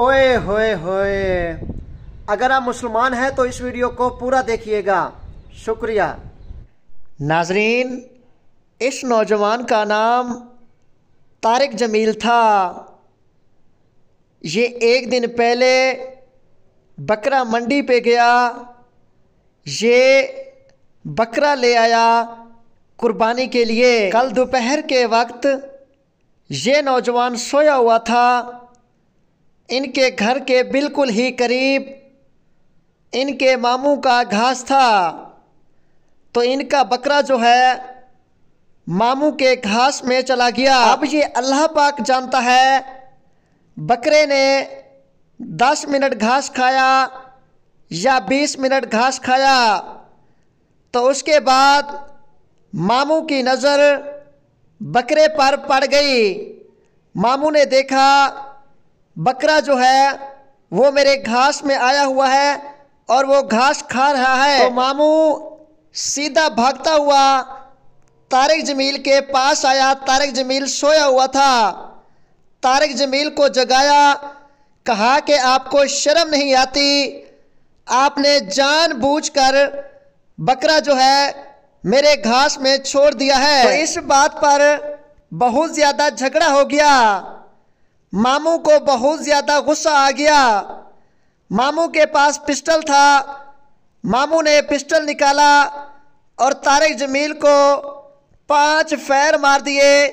ओए होए होए अगर आप मुसलमान हैं तो इस वीडियो को पूरा देखिएगा शुक्रिया नाजरीन इस नौजवान का नाम तारिक जमील था ये एक दिन पहले बकरा मंडी पे गया ये बकरा ले आया कुर्बानी के लिए कल दोपहर के वक्त ये नौजवान सोया हुआ था इनके घर के बिल्कुल ही करीब इनके मामू का घास था तो इनका बकरा जो है मामू के घास में चला गया अब ये अल्लाह पाक जानता है बकरे ने दस मिनट घास खाया या बीस मिनट घास खाया तो उसके बाद मामू की नज़र बकरे पर पड़ गई मामू ने देखा बकरा जो है वो मेरे घास में आया हुआ है और वो घास खा रहा है तो मामू सीधा भागता हुआ तारिक जमील के पास आया तारिक जमील सोया हुआ था तारिक जमील को जगाया कहा कि आपको शर्म नहीं आती आपने जानबूझकर बकरा जो है मेरे घास में छोड़ दिया है तो इस बात पर बहुत ज़्यादा झगड़ा हो गया मामू को बहुत ज़्यादा गुस्सा आ गया मामू के पास पिस्टल था मामू ने पिस्टल निकाला और तारक जमील को पांच फैर मार दिए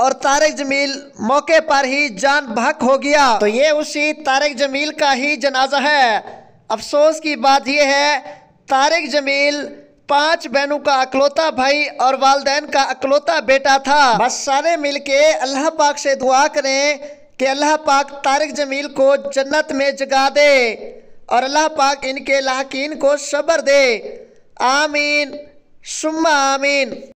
और तारक जमील मौके पर ही जान भक हो गया तो ये उसी तारक जमील का ही जनाजा है अफसोस की बात यह है तारक जमील पांच बहनों का अकलौता भाई और वालदेन का अकलौता बेटा था बस सारे मिलके अल्लाह पाक से दुआ करें कि अल्लाह पाक तारक जमील को जन्नत में जगा दे और अल्लाह पाक इनके लाकिन को सब्र दे आमीन सुम्मा आमीन